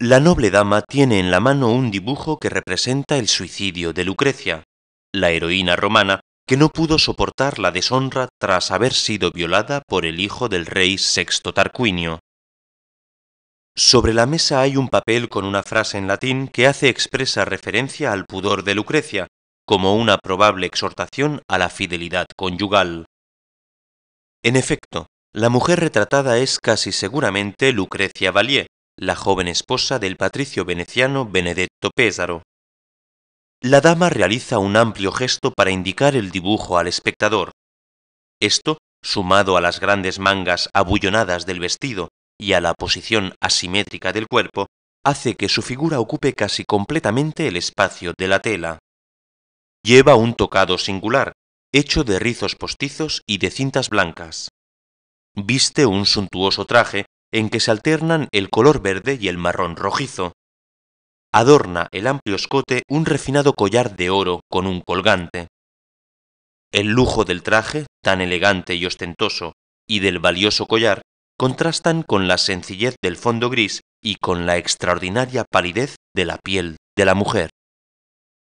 La noble dama tiene en la mano un dibujo que representa el suicidio de Lucrecia, la heroína romana que no pudo soportar la deshonra tras haber sido violada por el hijo del rey Sexto Tarquinio. Sobre la mesa hay un papel con una frase en latín que hace expresa referencia al pudor de Lucrecia, como una probable exhortación a la fidelidad conyugal. En efecto, la mujer retratada es casi seguramente Lucrecia Valier, la joven esposa del patricio veneciano Benedetto Pésaro La dama realiza un amplio gesto para indicar el dibujo al espectador. Esto, sumado a las grandes mangas abullonadas del vestido y a la posición asimétrica del cuerpo, hace que su figura ocupe casi completamente el espacio de la tela. Lleva un tocado singular, hecho de rizos postizos y de cintas blancas. Viste un suntuoso traje en que se alternan el color verde y el marrón rojizo. Adorna el amplio escote un refinado collar de oro con un colgante. El lujo del traje, tan elegante y ostentoso, y del valioso collar, contrastan con la sencillez del fondo gris y con la extraordinaria palidez de la piel de la mujer.